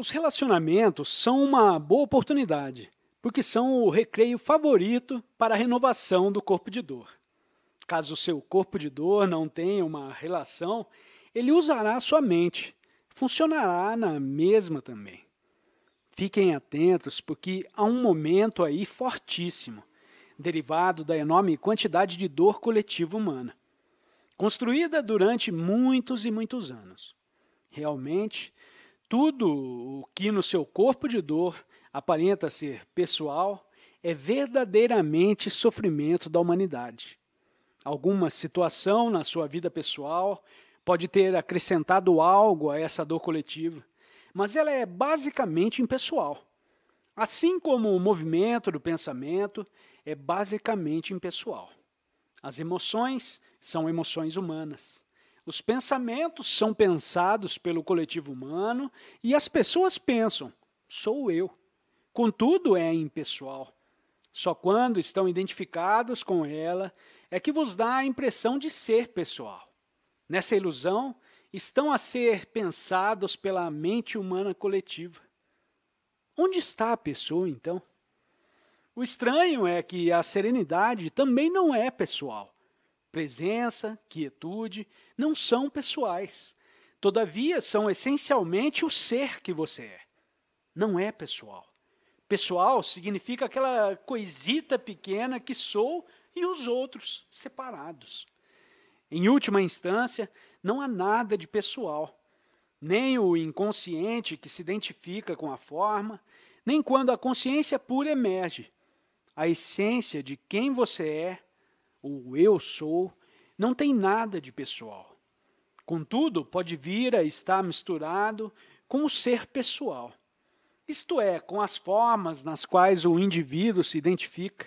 Os relacionamentos são uma boa oportunidade, porque são o recreio favorito para a renovação do corpo de dor. Caso o seu corpo de dor não tenha uma relação, ele usará a sua mente. Funcionará na mesma também. Fiquem atentos, porque há um momento aí fortíssimo, derivado da enorme quantidade de dor coletiva humana, construída durante muitos e muitos anos. Realmente, tudo o que no seu corpo de dor aparenta ser pessoal é verdadeiramente sofrimento da humanidade. Alguma situação na sua vida pessoal pode ter acrescentado algo a essa dor coletiva, mas ela é basicamente impessoal. Assim como o movimento do pensamento é basicamente impessoal. As emoções são emoções humanas. Os pensamentos são pensados pelo coletivo humano e as pessoas pensam, sou eu. Contudo, é impessoal. Só quando estão identificados com ela é que vos dá a impressão de ser pessoal. Nessa ilusão, estão a ser pensados pela mente humana coletiva. Onde está a pessoa, então? O estranho é que a serenidade também não é pessoal presença, quietude, não são pessoais. Todavia, são essencialmente o ser que você é. Não é pessoal. Pessoal significa aquela coisita pequena que sou e os outros separados. Em última instância, não há nada de pessoal. Nem o inconsciente que se identifica com a forma, nem quando a consciência pura emerge. A essência de quem você é ou eu sou, não tem nada de pessoal. Contudo, pode vir a estar misturado com o ser pessoal, isto é, com as formas nas quais o indivíduo se identifica,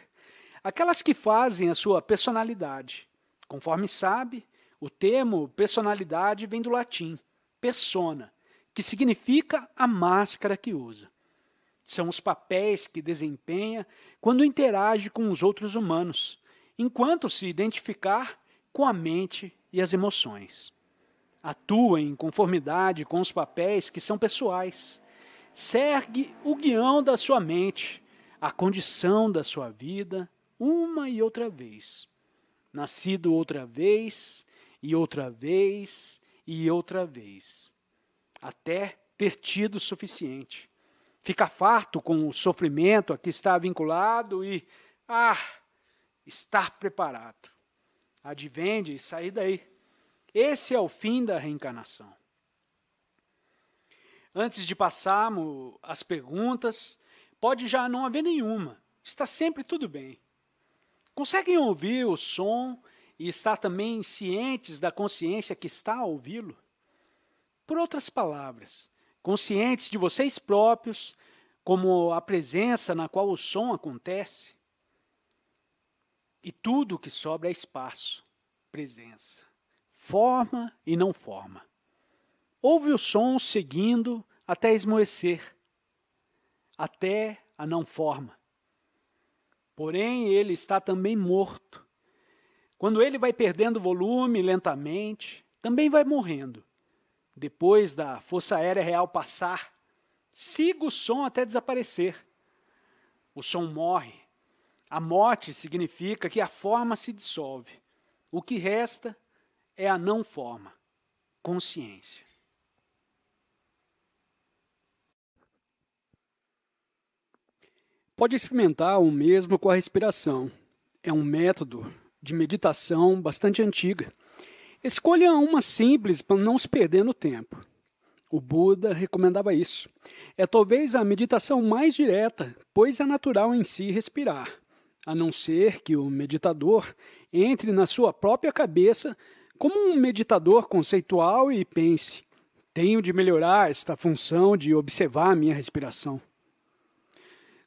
aquelas que fazem a sua personalidade. Conforme sabe, o termo personalidade vem do latim persona, que significa a máscara que usa. São os papéis que desempenha quando interage com os outros humanos enquanto se identificar com a mente e as emoções. Atua em conformidade com os papéis que são pessoais. Segue o guião da sua mente, a condição da sua vida, uma e outra vez. Nascido outra vez, e outra vez, e outra vez. Até ter tido o suficiente. Fica farto com o sofrimento a que está vinculado e, ah, estar preparado. Advende e sair daí. Esse é o fim da reencarnação. Antes de passarmos as perguntas, pode já não haver nenhuma. Está sempre tudo bem. Conseguem ouvir o som e estar também cientes da consciência que está a ouvi-lo? Por outras palavras, conscientes de vocês próprios, como a presença na qual o som acontece? E tudo o que sobra é espaço, presença, forma e não forma. Ouve o som seguindo até esmoecer, até a não forma. Porém, ele está também morto. Quando ele vai perdendo volume lentamente, também vai morrendo. Depois da Força Aérea Real passar, siga o som até desaparecer. O som morre, a morte significa que a forma se dissolve. O que resta é a não forma, consciência. Pode experimentar o mesmo com a respiração. É um método de meditação bastante antiga. Escolha uma simples para não se perder no tempo. O Buda recomendava isso. É talvez a meditação mais direta, pois é natural em si respirar a não ser que o meditador entre na sua própria cabeça como um meditador conceitual e pense: tenho de melhorar esta função de observar a minha respiração.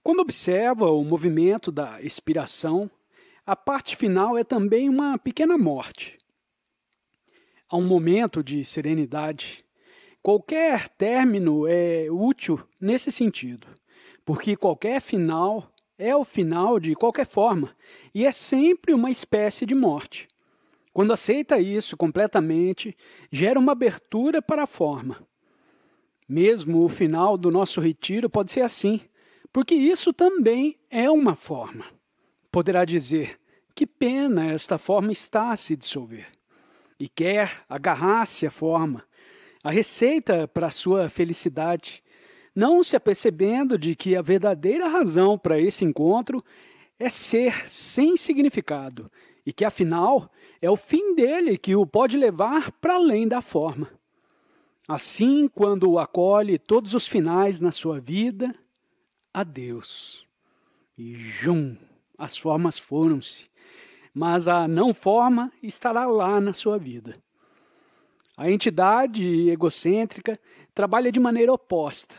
Quando observa o movimento da expiração, a parte final é também uma pequena morte. Há um momento de serenidade. Qualquer término é útil nesse sentido, porque qualquer final é o final de qualquer forma e é sempre uma espécie de morte. Quando aceita isso completamente, gera uma abertura para a forma. Mesmo o final do nosso retiro pode ser assim, porque isso também é uma forma. Poderá dizer: que pena esta forma está a se dissolver. E quer agarrar-se à forma, a receita para a sua felicidade, não se apercebendo de que a verdadeira razão para esse encontro é ser sem significado e que, afinal, é o fim dele que o pode levar para além da forma. Assim, quando o acolhe todos os finais na sua vida, adeus. E jum, as formas foram-se, mas a não forma estará lá na sua vida. A entidade egocêntrica trabalha de maneira oposta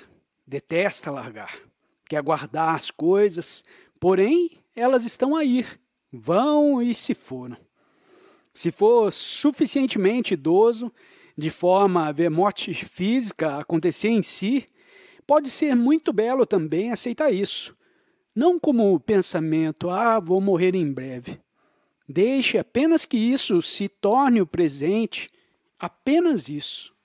detesta largar, quer guardar as coisas, porém elas estão aí, vão e se foram. Se for suficientemente idoso, de forma a ver morte física acontecer em si, pode ser muito belo também aceitar isso. Não como o pensamento, ah, vou morrer em breve. Deixe apenas que isso se torne o presente, apenas isso.